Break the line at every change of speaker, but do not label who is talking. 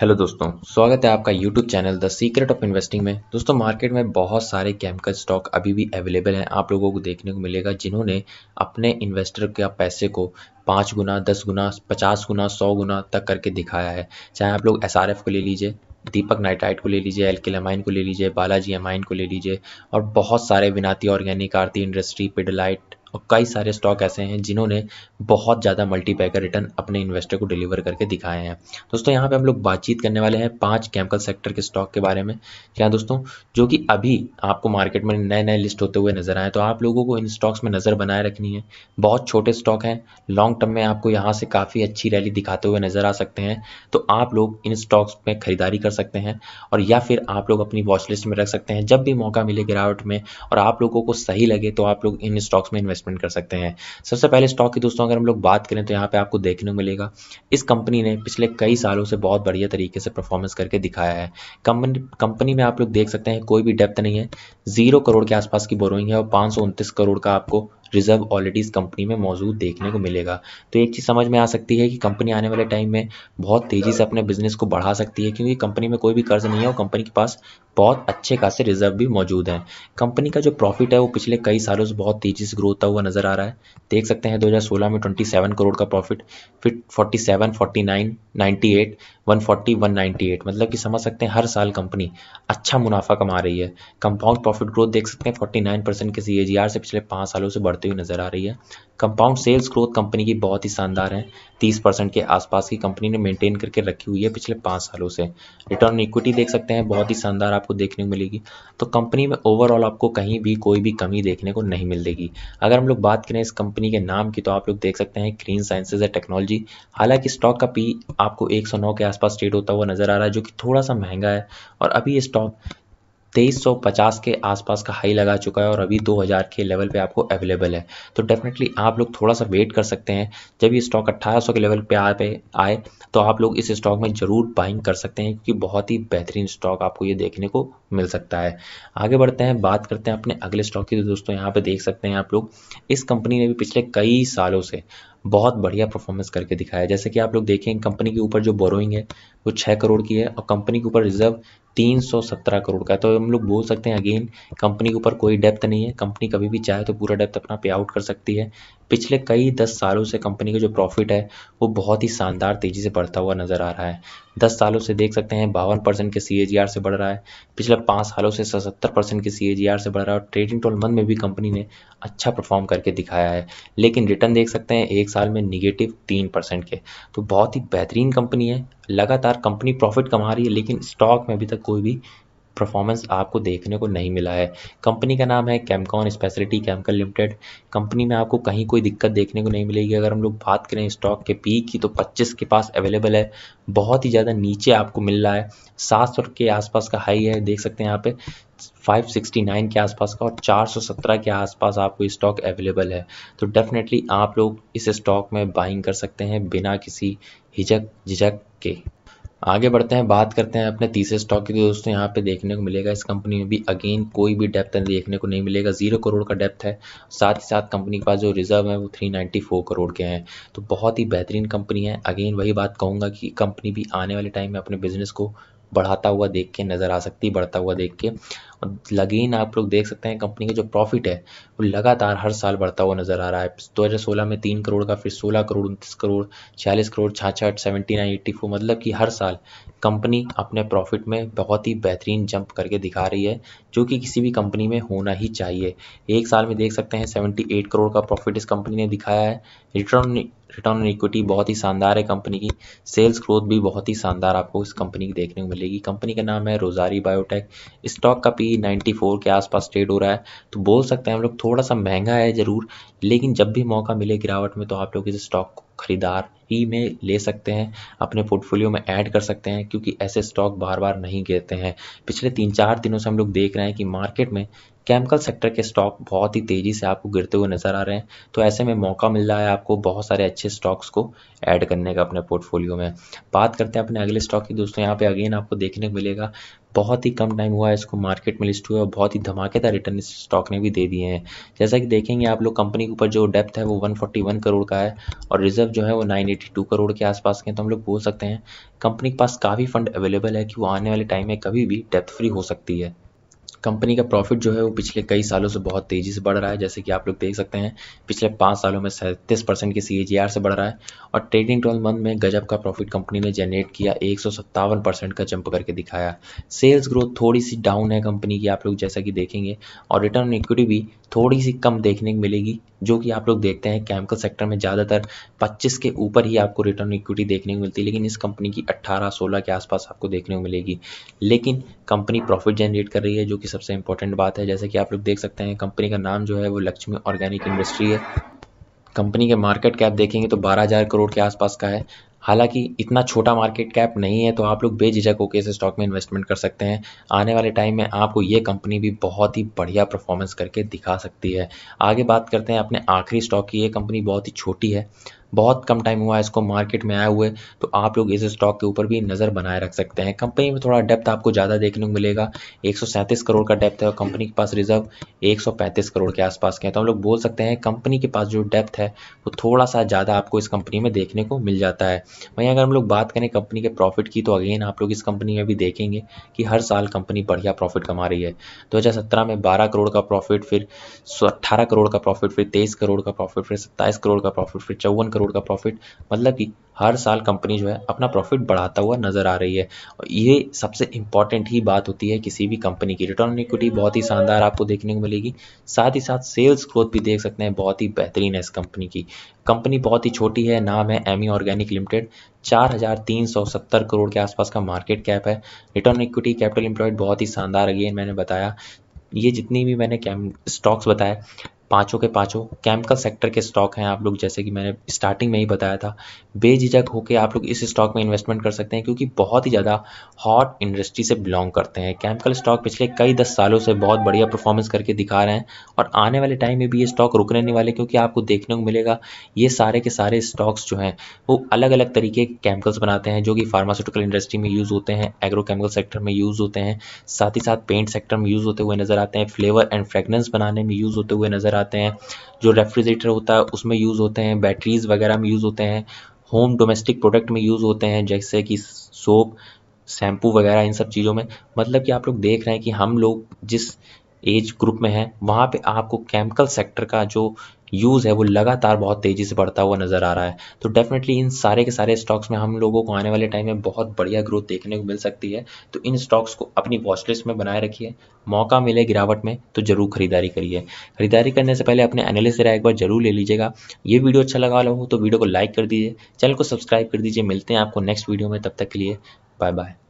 hello दोस्तों स्वागत है आपका YouTube channel the secret of investing में दोस्तों मार्केट में बहुत सारे केमिकल स्टॉक अभी भी अवेलेबल हैं आप लोगों को देखने को मिलेगा जिन्होंने अपने इन्वेस्टर के पैसे को पाँच गुना दस गुना पचास गुना सौ गुना तक करके दिखाया है चाहे आप लोग एस को ले लीजिए दीपक नाइट्राइट को ले लीजिए एल्किलमाइन को ले लीजिए बालाजी एमाइन को ले लीजिए और बहुत सारे विनाती ऑर्गेनिक आरती इंडस्ट्री पिडलाइट और कई सारे स्टॉक ऐसे हैं जिन्होंने बहुत ज़्यादा मल्टीपैकर रिटर्न अपने इन्वेस्टर को डिलीवर करके दिखाए हैं दोस्तों यहाँ पे हम लोग बातचीत करने वाले हैं पांच केमिकल सेक्टर के स्टॉक के बारे में क्या दोस्तों जो कि अभी आपको मार्केट में नए नए लिस्ट होते हुए नजर आए तो आप लोगों को इन स्टॉक्स में नज़र बनाए रखनी है बहुत छोटे स्टॉक हैं लॉन्ग टर्म में आपको यहाँ से काफ़ी अच्छी रैली दिखाते हुए नज़र आ सकते हैं तो आप लोग इन स्टॉक्स में खरीदारी कर सकते हैं और या फिर आप लोग अपनी वॉच लिस्ट में रख सकते हैं जब भी मौका मिले गिरावट में और आप लोगों को सही लगे तो आप लोग इन स्टॉक्स में इन्वेस्ट इन्वेस्टमेंट कर सकते हैं सबसे पहले स्टॉक की दोस्तों अगर हम लोग बात करें तो यहाँ पे आपको देखने को मिलेगा इस कंपनी ने पिछले कई सालों से बहुत बढ़िया तरीके से परफॉर्मेंस करके दिखाया है कंपनी में आप लोग देख सकते हैं कोई भी डेप्थ नहीं है जीरो करोड़ के आसपास की बोरोइंग है और पाँच करोड़ का आपको रिजर्व ऑलरेडी इस कंपनी में मौजूद देखने को मिलेगा तो एक चीज़ समझ में आ सकती है कि कंपनी आने वाले टाइम में बहुत तेज़ी से अपने बिजनेस को बढ़ा सकती है क्योंकि कंपनी में कोई भी कर्ज नहीं है और कंपनी के पास बहुत अच्छे खासे रिजर्व भी मौजूद हैं कंपनी का जो प्रॉफिट है वो पिछले कई सालों से बहुत तेज़ी से ग्रोथ होता हुआ नज़र आ रहा है देख सकते हैं 2016 में 27 करोड़ का प्रॉफिट फिर 47, 49, 98 140 198 मतलब कि समझ सकते हैं हर साल कंपनी अच्छा मुनाफा कमा रही है कंपाउंड प्रॉफिट ग्रोथ देख सकते हैं 49 परसेंट के सी से पिछले पाँच सालों से बढ़ती हुई नजर आ रही है कंपाउंड सेल्स ग्रोथ कंपनी की बहुत ही शानदार है 30 परसेंट के आसपास की कंपनी ने मेंटेन करके रखी हुई है पिछले पाँच सालों से रिटर्न इक्विटी देख सकते हैं बहुत ही शानदार आपको देखने को मिलेगी तो कंपनी में ओवरऑल आपको कहीं भी कोई भी कमी देखने को नहीं मिलेगी अगर हम लोग बात करें इस कंपनी के नाम की तो आप लोग देख सकते हैं ग्रीन साइंसेज एंड टेक्नोलॉजी हालांकि स्टॉक का पी आपको एक के आस आसपास ट्रेड होता हुआ नज़र आ रहा है जो कि थोड़ा सा महंगा है और अभी ये स्टॉक 2350 के आसपास का हाई लगा चुका है और अभी 2000 के लेवल पे आपको अवेलेबल है तो डेफिनेटली आप लोग थोड़ा सा वेट कर सकते हैं जब ये स्टॉक 1800 के लेवल पे आ पे आए तो आप लोग इस स्टॉक में ज़रूर बाइंग कर सकते हैं क्योंकि बहुत ही बेहतरीन स्टॉक आपको ये देखने को मिल सकता है आगे बढ़ते हैं बात करते हैं अपने अगले स्टॉक की तो दोस्तों यहाँ पर देख सकते हैं आप लोग इस कंपनी ने भी पिछले कई सालों से बहुत बढ़िया परफॉर्मेंस करके दिखाया जैसे कि आप लोग देखें कंपनी के ऊपर जो बोरोइंग है वो छः करोड़ की है और कंपनी के ऊपर रिजर्व तीन सौ सत्रह करोड़ का है तो हम लोग बोल सकते हैं अगेन कंपनी के ऊपर कोई डेप्थ नहीं है कंपनी कभी भी चाहे तो पूरा डेप्थ अपना पे आउट कर सकती है पिछले कई दस सालों से कंपनी का जो प्रॉफिट है वो बहुत ही शानदार तेज़ी से बढ़ता हुआ नज़र आ रहा है दस सालों से देख सकते हैं बावन परसेंट के सी से बढ़ रहा है पिछले पाँच सालों से सतर परसेंट के सी से बढ़ रहा है और ट्रेडिंग ट्वेल्व मंथ में भी कंपनी ने अच्छा परफॉर्म करके दिखाया है लेकिन रिटर्न देख सकते हैं एक साल में निगेटिव तीन परसेंट के तो बहुत ही बेहतरीन कंपनी है लगातार कंपनी प्रॉफिट कमा रही है लेकिन स्टॉक में अभी तक कोई भी परफॉर्मेंस आपको देखने को नहीं मिला है कंपनी का नाम है Chemcon speciality chemical limited company में आपको कहीं कोई दिक्कत देखने को नहीं मिलेगी अगर हम लोग बात करें स्टॉक के पी की तो पच्चीस के पास अवेलेबल है बहुत ही ज़्यादा नीचे आपको मिल रहा है सात के आसपास का हाई है देख सकते हैं यहाँ पे 569 के आसपास का और 417 के आसपास आपको स्टॉक अवेलेबल है तो डेफिनेटली आप लोग इस स्टॉक में बाइंग कर सकते हैं बिना किसी हिजक झिझक के आगे बढ़ते हैं बात करते हैं अपने तीसरे स्टॉक की तो दोस्तों यहाँ पे देखने को मिलेगा इस कंपनी में भी अगेन कोई भी डेप्थ देखने को नहीं मिलेगा जीरो करोड़ का डेप्थ है साथ ही साथ कंपनी के पास जो रिजर्व है वो 394 करोड़ के हैं तो बहुत ही बेहतरीन कंपनी है अगेन वही बात कहूँगा कि कंपनी भी आने वाले टाइम में अपने बिजनेस को बढ़ाता हुआ देख के नज़र आ सकती है बढ़ता हुआ देख के और लगेन आप लोग देख सकते हैं कंपनी का जो प्रॉफिट है वो लगातार हर साल बढ़ता हुआ नज़र आ रहा है दो हज़ार सोलह में तीन करोड़ का फिर सोलह करोड़ उनतीस करोड़ छियालीस करोड़ छाछठ सेवेंटी नाइन एट्टी फोर मतलब कि हर साल कंपनी अपने प्रॉफिट में बहुत ही बेहतरीन जंप करके दिखा रही है जो कि किसी भी कंपनी में होना ही चाहिए एक साल में देख सकते हैं सेवेंटी एट करोड़ का प्रॉफिट इस कंपनी ने दिखाया है रिटर्न रिटर्न ऑन इक्विटी बहुत ही शानदार है कंपनी की सेल्स ग्रोथ भी बहुत ही शानदार आपको इस कंपनी की देखने को मिलेगी कंपनी का नाम है रोजारी बायोटेक स्टॉक का पी 94 के आसपास ट्रेड हो रहा है तो बोल सकते हैं हम लोग थोड़ा सा महंगा है ज़रूर लेकिन जब भी मौका मिले गिरावट में तो आप लोग इस स्टॉक को खरीदार ही में ले सकते हैं अपने पोर्टफोलियो में ऐड कर सकते हैं क्योंकि ऐसे स्टॉक बार बार नहीं गिरते हैं पिछले तीन चार दिनों से हम लोग देख रहे हैं कि मार्केट में केमिकल सेक्टर के स्टॉक बहुत ही तेज़ी से आपको गिरते हुए नज़र आ रहे हैं तो ऐसे में मौका मिल रहा है आपको बहुत सारे अच्छे स्टॉक्स को ऐड करने का अपने पोर्टफोलियो में बात करते हैं अपने अगले स्टॉक की दोस्तों यहाँ पे अगेन आपको देखने को मिलेगा बहुत ही कम टाइम हुआ है इसको मार्केट में लिस्ट हुआ और बहुत ही धमाकेदार रिटर्न इस स्टॉक ने भी दे दिए हैं जैसा कि देखेंगे आप लोग कंपनी के ऊपर जो डेप्थ है वो 141 करोड़ का है और रिजर्व जो है वो 982 करोड़ के आसपास के हैं तो हम लोग बोल सकते हैं कंपनी के पास काफ़ी फंड अवेलेबल है कि वो आने वाले टाइम में कभी भी डेप्थ फ्री हो सकती है कंपनी का प्रॉफिट जो है वो पिछले कई सालों से बहुत तेज़ी से बढ़ रहा है जैसे कि आप लोग देख सकते हैं पिछले पाँच सालों में सैंतीस परसेंट की सी से बढ़ रहा है और ट्रेडिंग ट्वेल्व मंथ में गजब का प्रॉफिट कंपनी ने जनरेट किया एक परसेंट का जंप करके दिखाया सेल्स ग्रोथ थोड़ी सी डाउन है कंपनी की आप लोग जैसा कि देखेंगे और रिटर्न इक्विटी भी थोड़ी सी कम देखने को मिलेगी जो कि आप लोग देखते हैं केमिकल सेक्टर में ज़्यादातर 25 के ऊपर ही आपको रिटर्न इक्विटी देखने को मिलती है लेकिन इस कंपनी की 18-16 के आसपास आपको देखने को मिलेगी लेकिन कंपनी प्रॉफिट जनरेट कर रही है जो कि सबसे इंपॉर्टेंट बात है जैसे कि आप लोग देख सकते हैं कंपनी का नाम जो है वो लक्ष्मी ऑर्गेनिक इंडस्ट्री है कंपनी के मार्केट कैप देखेंगे तो 12000 करोड़ के आसपास का है हालांकि इतना छोटा मार्केट कैप नहीं है तो आप लोग बेझिझक होकर इस स्टॉक में इन्वेस्टमेंट कर सकते हैं आने वाले टाइम में आपको ये कंपनी भी बहुत ही बढ़िया परफॉर्मेंस करके दिखा सकती है आगे बात करते हैं अपने आखिरी स्टॉक की ये कंपनी बहुत ही छोटी है बहुत कम टाइम हुआ है इसको मार्केट में आए हुए तो आप लोग इस स्टॉक के ऊपर भी नज़र बनाए रख सकते हैं कंपनी में थोड़ा डेप्थ आपको ज़्यादा देखने को मिलेगा एक करोड़ का डेप्थ है और कंपनी के पास रिजर्व एक करोड़ के आसपास के हैं तो हम लोग बोल सकते हैं कंपनी के पास जो डेप्थ है वो थोड़ा सा ज़्यादा आपको इस कंपनी में देखने को मिल जाता है वहीं अगर हम लोग बात करें कंपनी के प्रॉफिट की तो अगेन आप लोग इस कंपनी में भी देखेंगे कि हर साल कंपनी बढ़िया प्रॉफिट कमा रही है दो में बारह करोड़ का प्रॉफिट फिर अट्ठारह करोड़ का प्रॉफिट फिर तेईस करोड़ का प्रॉफिट फिर सत्ताईस करोड़ का प्रॉफिट फिर चौवन करोड़ करोड़ का प्रॉफिट मतलब कि हर साल कंपनी जो है अपना प्रॉफिट बढ़ाता हुआ नज़र आ रही है और ये सबसे इंपॉर्टेंट ही बात होती है किसी भी कंपनी की रिटर्न इक्विटी बहुत ही शानदार आपको देखने को मिलेगी साथ ही साथ सेल्स ग्रोथ भी देख सकते हैं बहुत ही बेहतरीन है इस कंपनी की कंपनी बहुत ही छोटी है नाम है एमी ऑर्गेनिक लिमिटेड चार करोड़ के आसपास का मार्केट कैप है रिटर्न इक्विटी कैपिटल इंप्लॉयड बहुत ही शानदार अगेन मैंने बताया ये जितनी भी मैंने कैम स्टॉक्स बताए पाँचों के पाँचों केमिकल सेक्टर के स्टॉक हैं आप लोग जैसे कि मैंने स्टार्टिंग में ही बताया था बेझिझक होकर आप लोग इस स्टॉक में इन्वेस्टमेंट कर सकते हैं क्योंकि बहुत ही ज़्यादा हॉट इंडस्ट्री से बिलोंग करते हैं केमिकल स्टॉक पिछले कई दस सालों से बहुत बढ़िया परफॉर्मेंस करके दिखा रहे हैं और आने वाले टाइम में भी ये स्टॉक रुकने नहीं वाले क्योंकि आपको देखने को मिलेगा ये सारे के सारे स्टॉक्स जो हैं वो अलग अलग तरीके केमिकल्स बनाते हैं जो कि फार्मास्यूटिकल इंडस्ट्री में यूज़ होते हैं एग्रो केमिकल सेक्टर में यूज़ होते हैं साथ ही साथ पेंट सेक्टर में यूज़ होते हुए नज़र आते हैं फ्लेवर एंड फ्रेगनेंस बनाने में यूज़ होते हुए नज़र आते हैं जो रेफ्रिजरेटर होता है उसमें यूज़ होते हैं बैटरीज़ वगैरह में यूज़ होते हैं होम डोमेस्टिक प्रोडक्ट में यूज़ होते हैं जैसे कि सोप शैम्पू वगैरह इन सब चीज़ों में मतलब कि आप लोग देख रहे हैं कि हम लोग जिस एज ग्रुप में है वहाँ पे आपको केमिकल सेक्टर का जो यूज़ है वो लगातार बहुत तेज़ी से बढ़ता हुआ नज़र आ रहा है तो डेफिनेटली इन सारे के सारे स्टॉक्स में हम लोगों को आने वाले टाइम में बहुत बढ़िया ग्रोथ देखने को मिल सकती है तो इन स्टॉक्स को अपनी वॉचलिस्ट में बनाए रखिए मौका मिले गिरावट में तो ज़रूर खरीदारी करिए खरीदारी करने से पहले अपने एनालिस्ट राय एक बार जरूर ले लीजिएगा ये वीडियो अच्छा लगा हो तो वीडियो को लाइक कर दीजिए चैनल को सब्सक्राइब कर दीजिए मिलते हैं आपको नेक्स्ट वीडियो में तब तक के लिए बाय बाय